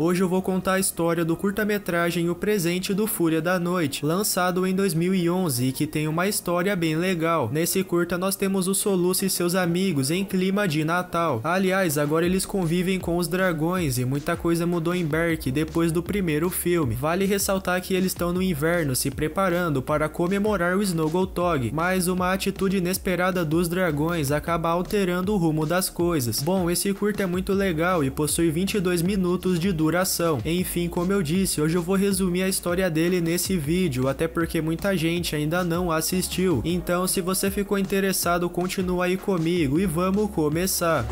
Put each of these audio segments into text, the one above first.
Hoje eu vou contar a história do curta-metragem O Presente do Fúria da Noite, lançado em 2011 e que tem uma história bem legal. Nesse curta nós temos o Soluço e seus amigos em clima de Natal. Aliás, agora eles convivem com os dragões e muita coisa mudou em Berk depois do primeiro filme. Vale ressaltar que eles estão no inverno se preparando para comemorar o Snoggletog, mas uma atitude inesperada dos dragões acaba alterando o rumo das coisas. Bom, esse curta é muito legal e possui 22 minutos de duração duração. Enfim, como eu disse, hoje eu vou resumir a história dele nesse vídeo, até porque muita gente ainda não assistiu. Então, se você ficou interessado, continua aí comigo e vamos começar.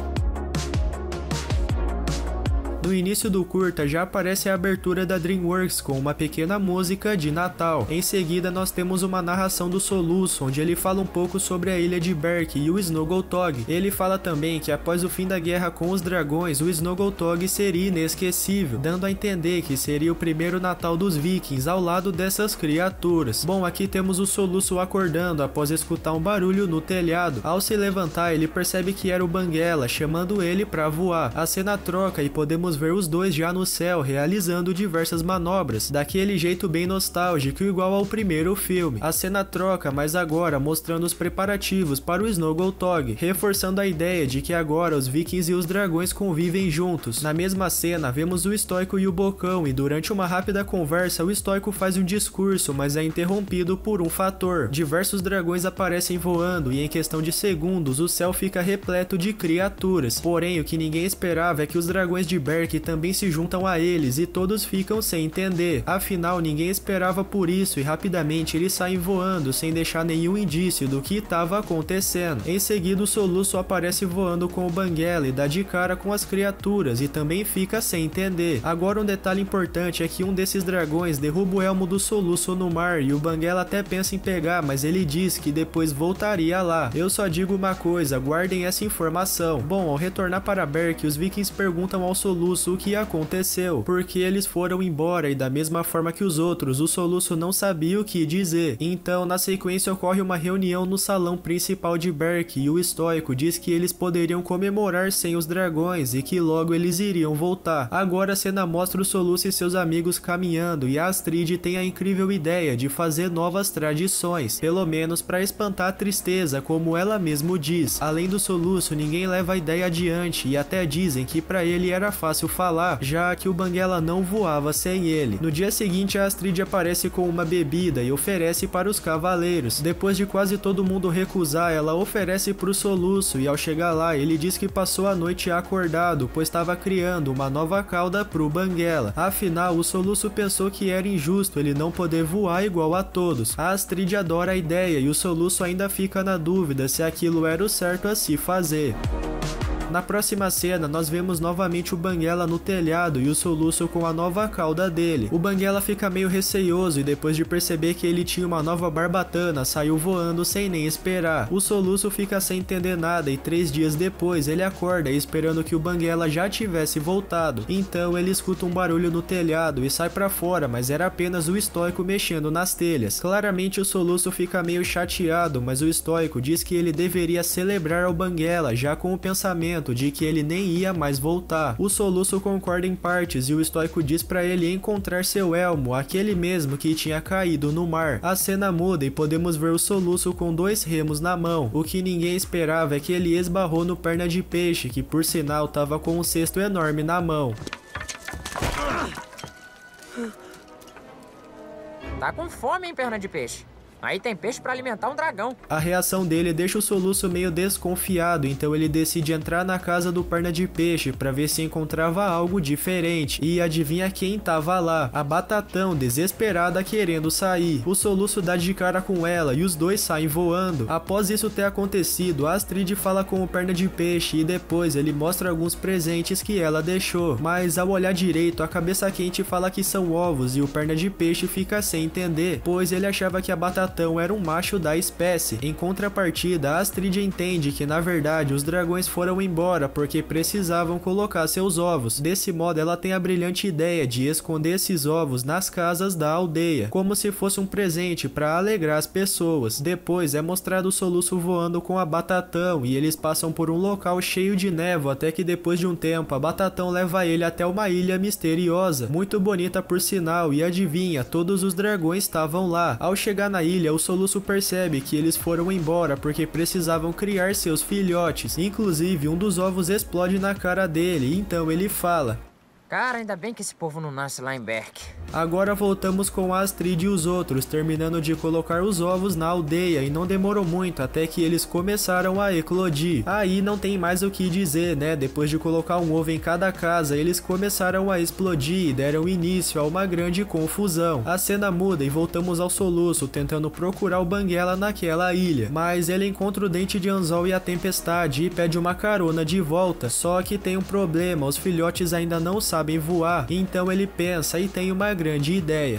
No início do curta já aparece a abertura da DreamWorks com uma pequena música de Natal. Em seguida nós temos uma narração do Soluço, onde ele fala um pouco sobre a ilha de Berk e o Snuggletog. Ele fala também que após o fim da guerra com os dragões, o Snuggletog seria inesquecível, dando a entender que seria o primeiro Natal dos vikings ao lado dessas criaturas. Bom, aqui temos o Soluço acordando após escutar um barulho no telhado. Ao se levantar, ele percebe que era o Banguela, chamando ele para voar. A cena troca e podemos ver os dois já no céu realizando diversas manobras, daquele jeito bem nostálgico igual ao primeiro filme. A cena troca, mas agora mostrando os preparativos para o Snoggletog, reforçando a ideia de que agora os vikings e os dragões convivem juntos. Na mesma cena, vemos o Estoico e o Bocão e durante uma rápida conversa, o Estoico faz um discurso, mas é interrompido por um fator. Diversos dragões aparecem voando e em questão de segundos, o céu fica repleto de criaturas. Porém, o que ninguém esperava é que os dragões de Berserk Stark também se juntam a eles e todos ficam sem entender. Afinal, ninguém esperava por isso e rapidamente eles saem voando sem deixar nenhum indício do que estava acontecendo. Em seguida, o Soluço aparece voando com o Banguela e dá de cara com as criaturas e também fica sem entender. Agora, um detalhe importante é que um desses dragões derruba o elmo do Soluço no mar e o Banguela até pensa em pegar, mas ele diz que depois voltaria lá. Eu só digo uma coisa, guardem essa informação. Bom, ao retornar para Berk, os vikings perguntam ao Soluço o que aconteceu, porque eles foram embora e da mesma forma que os outros, o Soluço não sabia o que dizer. Então, na sequência ocorre uma reunião no salão principal de Berk e o Estoico diz que eles poderiam comemorar sem os dragões e que logo eles iriam voltar. Agora a cena mostra o Soluço e seus amigos caminhando e a Astrid tem a incrível ideia de fazer novas tradições, pelo menos para espantar a tristeza, como ela mesmo diz. Além do Soluço, ninguém leva a ideia adiante e até dizem que para ele era fácil falar, já que o Banguela não voava sem ele. No dia seguinte, a Astrid aparece com uma bebida e oferece para os cavaleiros. Depois de quase todo mundo recusar, ela oferece para o Soluço e ao chegar lá, ele diz que passou a noite acordado, pois estava criando uma nova cauda para o Banguela. Afinal, o Soluço pensou que era injusto ele não poder voar igual a todos. A Astrid adora a ideia e o Soluço ainda fica na dúvida se aquilo era o certo a se fazer. Na próxima cena, nós vemos novamente o Banguela no telhado e o Soluço com a nova cauda dele. O Banguela fica meio receioso e depois de perceber que ele tinha uma nova barbatana, saiu voando sem nem esperar. O Soluço fica sem entender nada e três dias depois ele acorda esperando que o Banguela já tivesse voltado. Então ele escuta um barulho no telhado e sai para fora, mas era apenas o estoico mexendo nas telhas. Claramente o Soluço fica meio chateado, mas o estoico diz que ele deveria celebrar o Banguela já com o pensamento pensamento de que ele nem ia mais voltar. O Soluço concorda em partes e o estoico diz para ele encontrar seu elmo, aquele mesmo que tinha caído no mar. A cena muda e podemos ver o Soluço com dois remos na mão. O que ninguém esperava é que ele esbarrou no perna de peixe, que por sinal estava com um cesto enorme na mão. Tá com fome, hein, perna de peixe? Aí tem peixe para alimentar um dragão. A reação dele deixa o Soluço meio desconfiado, então ele decide entrar na casa do Perna de Peixe para ver se encontrava algo diferente. E adivinha quem tava lá? A Batatão, desesperada querendo sair. O Soluço dá de cara com ela e os dois saem voando. Após isso ter acontecido, Astrid fala com o Perna de Peixe e depois ele mostra alguns presentes que ela deixou. Mas ao olhar direito, a cabeça quente fala que são ovos e o Perna de Peixe fica sem entender, pois ele achava que a Batatão Natão era um macho da espécie. Em contrapartida, Astrid entende que na verdade os dragões foram embora porque precisavam colocar seus ovos. Desse modo, ela tem a brilhante ideia de esconder esses ovos nas casas da aldeia, como se fosse um presente para alegrar as pessoas. Depois é mostrado o soluço voando com a Batatão e eles passam por um local cheio de névoa até que depois de um tempo a Batatão leva ele até uma ilha misteriosa, muito bonita por sinal, e adivinha, todos os dragões estavam lá. Ao chegar na ilha, o Soluço percebe que eles foram embora porque precisavam criar seus filhotes, inclusive um dos ovos explode na cara dele, então ele fala: Cara, ainda bem que esse povo não nasce lá em Berk. Agora voltamos com Astrid e os outros, terminando de colocar os ovos na aldeia e não demorou muito até que eles começaram a eclodir. Aí não tem mais o que dizer, né? Depois de colocar um ovo em cada casa, eles começaram a explodir e deram início a uma grande confusão. A cena muda e voltamos ao soluço, tentando procurar o Banguela naquela ilha. Mas ele encontra o dente de anzol e a tempestade e pede uma carona de volta. Só que tem um problema, os filhotes ainda não sabem sabem voar, então ele pensa e tem uma grande ideia.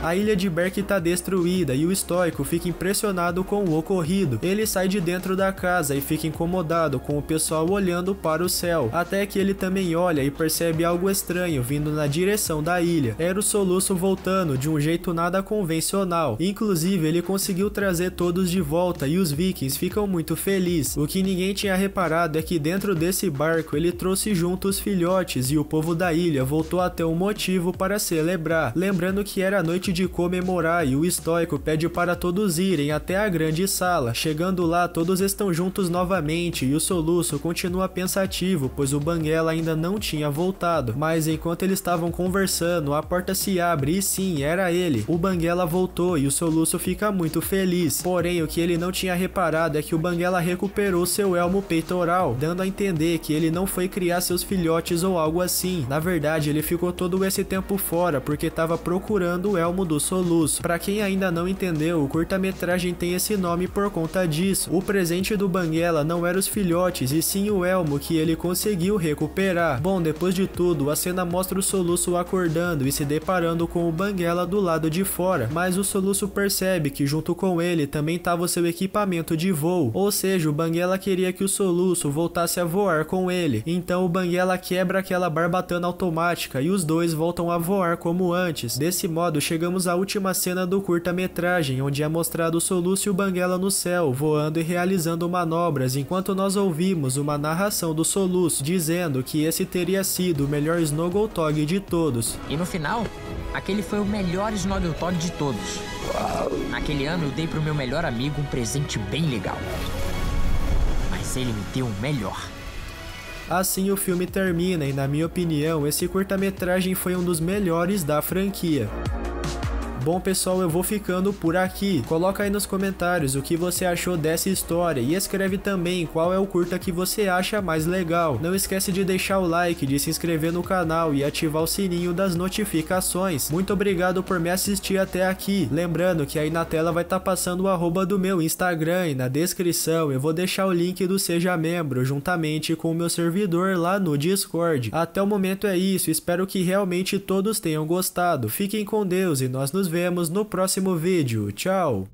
A ilha de Berk está destruída e o estoico fica impressionado com o ocorrido. Ele sai de dentro da casa e fica incomodado com o pessoal olhando para o céu, até que ele também olha e percebe algo estranho vindo na direção da ilha. Era o soluço voltando de um jeito nada convencional. Inclusive, ele conseguiu trazer todos de volta e os vikings ficam muito felizes. O que ninguém tinha reparado é que dentro desse barco ele trouxe junto os filhotes e o povo da ilha voltou a ter um motivo para celebrar, lembrando que era noite de comemorar e o estoico pede para todos irem até a grande sala. Chegando lá, todos estão juntos novamente e o soluço continua pensativo, pois o Banguela ainda não tinha voltado. Mas enquanto eles estavam conversando, a porta se abre e sim, era ele. O Banguela voltou e o soluço fica muito feliz. Porém, o que ele não tinha reparado é que o Banguela recuperou seu elmo peitoral, dando a entender que ele não foi criar seus filhotes ou algo assim. Na verdade, ele ficou todo esse tempo fora porque estava procurando o elmo como do Soluço. Para quem ainda não entendeu, o curta-metragem tem esse nome por conta disso. O presente do Banguela não era os filhotes, e sim o elmo que ele conseguiu recuperar. Bom, depois de tudo, a cena mostra o Soluço acordando e se deparando com o Banguela do lado de fora, mas o Soluço percebe que junto com ele também estava o seu equipamento de voo, ou seja, o Banguela queria que o Soluço voltasse a voar com ele. Então o Banguela quebra aquela barbatana automática e os dois voltam a voar como antes. Desse modo, chegamos chegamos à última cena do curta-metragem, onde é mostrado Solúcio Banguela no céu, voando e realizando manobras, enquanto nós ouvimos uma narração do Solúcio dizendo que esse teria sido o melhor Snoggletog de todos. E no final, aquele foi o melhor Snoggletog de todos. Naquele ano eu dei pro meu melhor amigo um presente bem legal. Mas ele me deu um melhor. Assim o filme termina e, na minha opinião, esse curta-metragem foi um dos melhores da franquia. Bom pessoal, eu vou ficando por aqui. Coloca aí nos comentários o que você achou dessa história e escreve também qual é o curta que você acha mais legal. Não esquece de deixar o like, de se inscrever no canal e ativar o sininho das notificações. Muito obrigado por me assistir até aqui. Lembrando que aí na tela vai estar tá passando o arroba do meu Instagram e na descrição eu vou deixar o link do Seja Membro juntamente com o meu servidor lá no Discord. Até o momento é isso, espero que realmente todos tenham gostado. Fiquem com Deus e nós nos vemos vemos no próximo vídeo. Tchau!